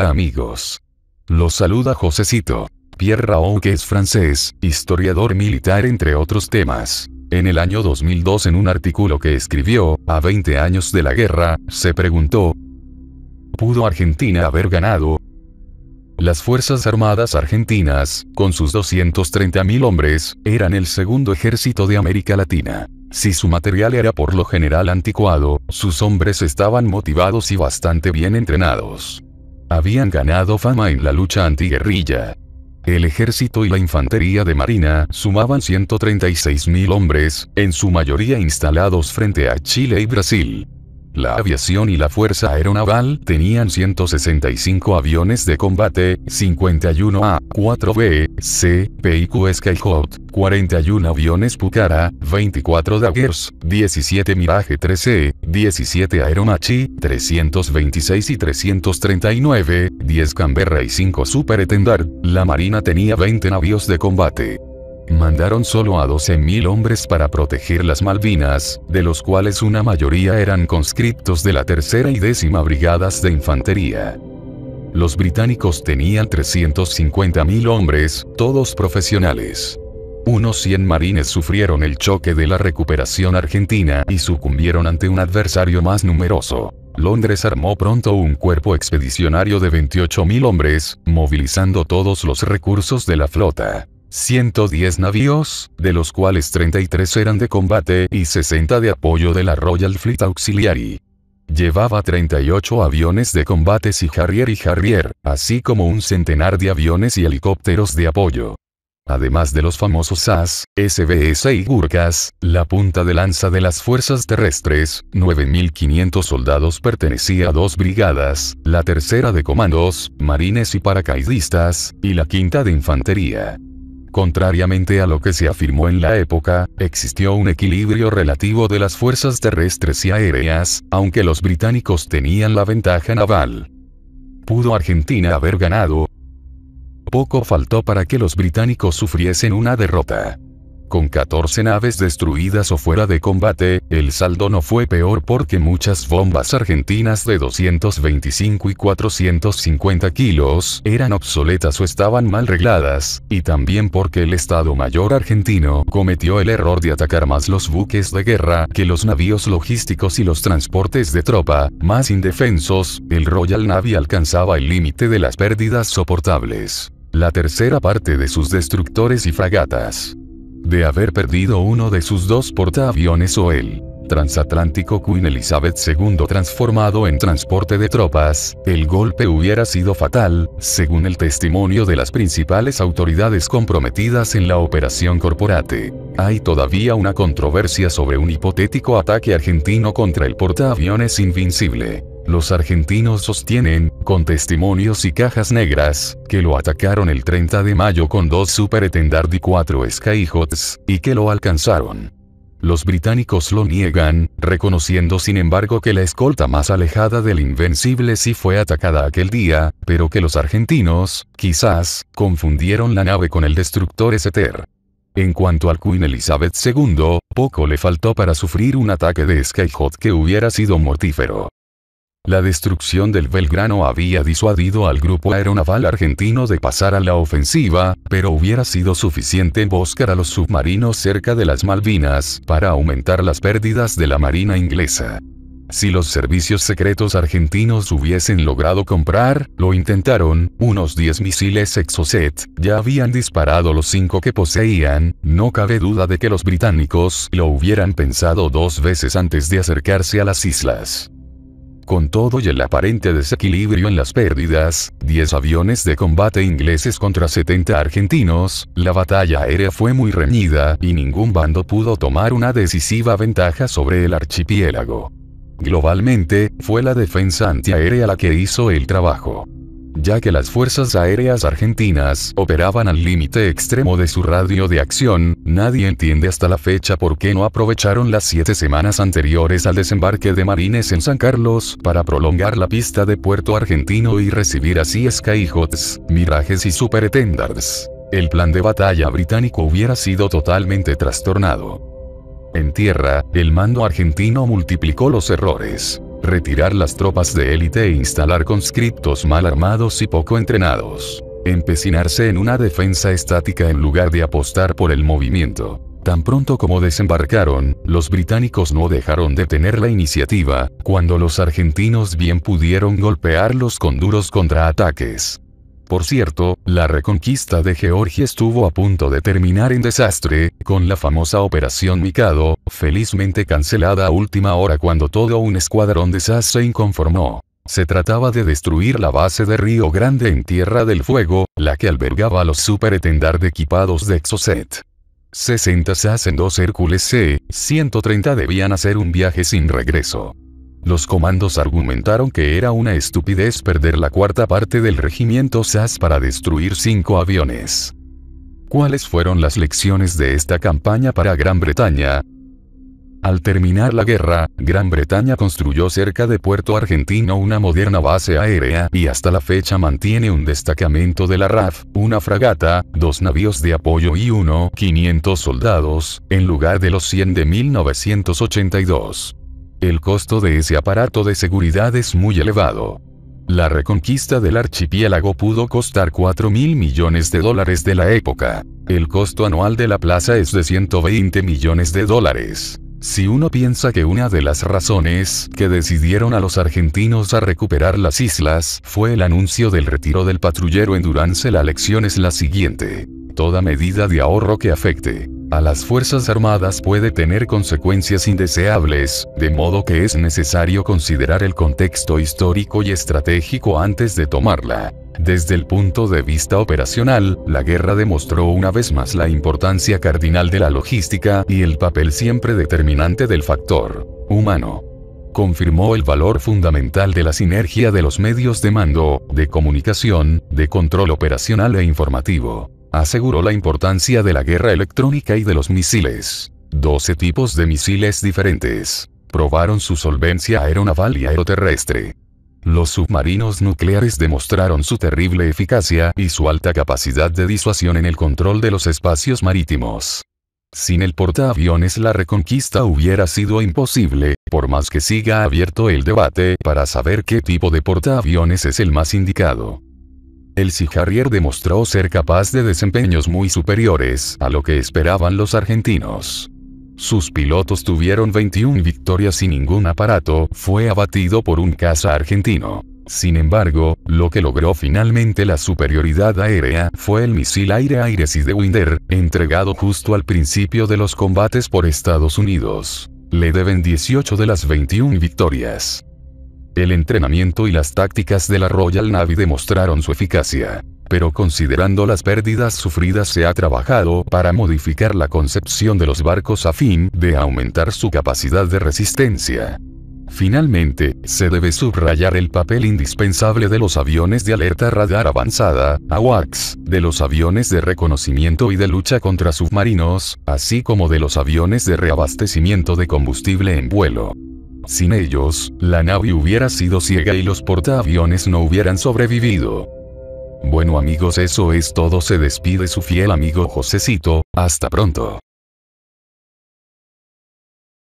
Hola amigos. Los saluda Josecito. Pierre Raoult que es francés, historiador militar entre otros temas. En el año 2002 en un artículo que escribió, a 20 años de la guerra, se preguntó, ¿pudo Argentina haber ganado? Las Fuerzas Armadas Argentinas, con sus 230.000 hombres, eran el segundo ejército de América Latina. Si su material era por lo general anticuado, sus hombres estaban motivados y bastante bien entrenados. Habían ganado fama en la lucha antiguerrilla. El ejército y la infantería de marina sumaban 136.000 hombres, en su mayoría instalados frente a Chile y Brasil. La aviación y la Fuerza Aeronaval tenían 165 aviones de combate, 51 A, 4 B, C, P y Q Skyhawk, 41 aviones Pucara, 24 Daggers, 17 Mirage 13, 17 Aeronachi, 326 y 339, 10 Canberra y 5 Super Etendard. La Marina tenía 20 navíos de combate mandaron solo a 12.000 hombres para proteger las Malvinas, de los cuales una mayoría eran conscriptos de la tercera y décima brigadas de infantería. Los británicos tenían 350.000 hombres, todos profesionales. Unos 100 marines sufrieron el choque de la recuperación argentina y sucumbieron ante un adversario más numeroso. Londres armó pronto un cuerpo expedicionario de 28.000 hombres, movilizando todos los recursos de la flota. 110 navíos, de los cuales 33 eran de combate y 60 de apoyo de la Royal Fleet Auxiliary. Llevaba 38 aviones de combate y Harrier y Harrier, así como un centenar de aviones y helicópteros de apoyo. Además de los famosos SAS, SBS y Gurkhas, la punta de lanza de las fuerzas terrestres, 9.500 soldados pertenecía a dos brigadas, la tercera de comandos, marines y paracaidistas, y la quinta de infantería. Contrariamente a lo que se afirmó en la época, existió un equilibrio relativo de las fuerzas terrestres y aéreas, aunque los británicos tenían la ventaja naval. ¿Pudo Argentina haber ganado? Poco faltó para que los británicos sufriesen una derrota. Con 14 naves destruidas o fuera de combate, el saldo no fue peor porque muchas bombas argentinas de 225 y 450 kilos eran obsoletas o estaban mal regladas, y también porque el Estado Mayor argentino cometió el error de atacar más los buques de guerra que los navíos logísticos y los transportes de tropa, más indefensos, el Royal Navy alcanzaba el límite de las pérdidas soportables la tercera parte de sus destructores y fragatas de haber perdido uno de sus dos portaaviones o el transatlántico Queen Elizabeth II transformado en transporte de tropas, el golpe hubiera sido fatal, según el testimonio de las principales autoridades comprometidas en la operación Corporate. Hay todavía una controversia sobre un hipotético ataque argentino contra el portaaviones Invincible. Los argentinos sostienen, con testimonios y cajas negras, que lo atacaron el 30 de mayo con dos Super Etendard y cuatro Skyhots, y que lo alcanzaron. Los británicos lo niegan, reconociendo sin embargo que la escolta más alejada del Invencible sí fue atacada aquel día, pero que los argentinos, quizás, confundieron la nave con el destructor S.E.T.E.R. En cuanto al Queen Elizabeth II, poco le faltó para sufrir un ataque de Skyhot que hubiera sido mortífero. La destrucción del Belgrano había disuadido al grupo aeronaval argentino de pasar a la ofensiva, pero hubiera sido suficiente buscar a los submarinos cerca de las Malvinas para aumentar las pérdidas de la Marina inglesa. Si los servicios secretos argentinos hubiesen logrado comprar, lo intentaron, unos 10 misiles Exocet, ya habían disparado los 5 que poseían, no cabe duda de que los británicos lo hubieran pensado dos veces antes de acercarse a las islas. Con todo y el aparente desequilibrio en las pérdidas, 10 aviones de combate ingleses contra 70 argentinos, la batalla aérea fue muy reñida y ningún bando pudo tomar una decisiva ventaja sobre el archipiélago. Globalmente, fue la defensa antiaérea la que hizo el trabajo ya que las Fuerzas Aéreas Argentinas operaban al límite extremo de su radio de acción, nadie entiende hasta la fecha por qué no aprovecharon las siete semanas anteriores al desembarque de Marines en San Carlos para prolongar la pista de Puerto Argentino y recibir así Skyhots, Mirages y superetendards El plan de batalla británico hubiera sido totalmente trastornado. En tierra, el mando argentino multiplicó los errores retirar las tropas de élite e instalar conscriptos mal armados y poco entrenados. Empecinarse en una defensa estática en lugar de apostar por el movimiento. Tan pronto como desembarcaron, los británicos no dejaron de tener la iniciativa, cuando los argentinos bien pudieron golpearlos con duros contraataques. Por cierto, la reconquista de Georgia estuvo a punto de terminar en desastre, con la famosa Operación Mikado, felizmente cancelada a última hora cuando todo un escuadrón de SAS se inconformó. Se trataba de destruir la base de Río Grande en Tierra del Fuego, la que albergaba a los superetendard equipados de Exocet. 60 SAS en dos Hércules C-130 debían hacer un viaje sin regreso. Los comandos argumentaron que era una estupidez perder la cuarta parte del regimiento SAS para destruir cinco aviones. ¿Cuáles fueron las lecciones de esta campaña para Gran Bretaña? Al terminar la guerra, Gran Bretaña construyó cerca de Puerto Argentino una moderna base aérea y hasta la fecha mantiene un destacamento de la RAF, una fragata, dos navíos de apoyo y uno, 500 soldados, en lugar de los 100 de 1982. El costo de ese aparato de seguridad es muy elevado. La reconquista del archipiélago pudo costar 4 mil millones de dólares de la época. El costo anual de la plaza es de 120 millones de dólares. Si uno piensa que una de las razones que decidieron a los argentinos a recuperar las islas fue el anuncio del retiro del patrullero en Durance, la lección es la siguiente. Toda medida de ahorro que afecte a las Fuerzas Armadas puede tener consecuencias indeseables, de modo que es necesario considerar el contexto histórico y estratégico antes de tomarla. Desde el punto de vista operacional, la guerra demostró una vez más la importancia cardinal de la logística y el papel siempre determinante del factor humano confirmó el valor fundamental de la sinergia de los medios de mando, de comunicación, de control operacional e informativo. Aseguró la importancia de la guerra electrónica y de los misiles. 12 tipos de misiles diferentes. Probaron su solvencia aeronaval y aeroterrestre. Los submarinos nucleares demostraron su terrible eficacia y su alta capacidad de disuasión en el control de los espacios marítimos. Sin el portaaviones la reconquista hubiera sido imposible, por más que siga abierto el debate para saber qué tipo de portaaviones es el más indicado. El Cijarrier demostró ser capaz de desempeños muy superiores a lo que esperaban los argentinos. Sus pilotos tuvieron 21 victorias y ningún aparato, fue abatido por un caza argentino. Sin embargo, lo que logró finalmente la superioridad aérea fue el misil aire-aire Winder, entregado justo al principio de los combates por Estados Unidos. Le deben 18 de las 21 victorias. El entrenamiento y las tácticas de la Royal Navy demostraron su eficacia. Pero considerando las pérdidas sufridas se ha trabajado para modificar la concepción de los barcos a fin de aumentar su capacidad de resistencia. Finalmente, se debe subrayar el papel indispensable de los aviones de alerta radar avanzada, AWACS, de los aviones de reconocimiento y de lucha contra submarinos, así como de los aviones de reabastecimiento de combustible en vuelo. Sin ellos, la nave hubiera sido ciega y los portaaviones no hubieran sobrevivido. Bueno amigos eso es todo se despide su fiel amigo Josecito, hasta pronto.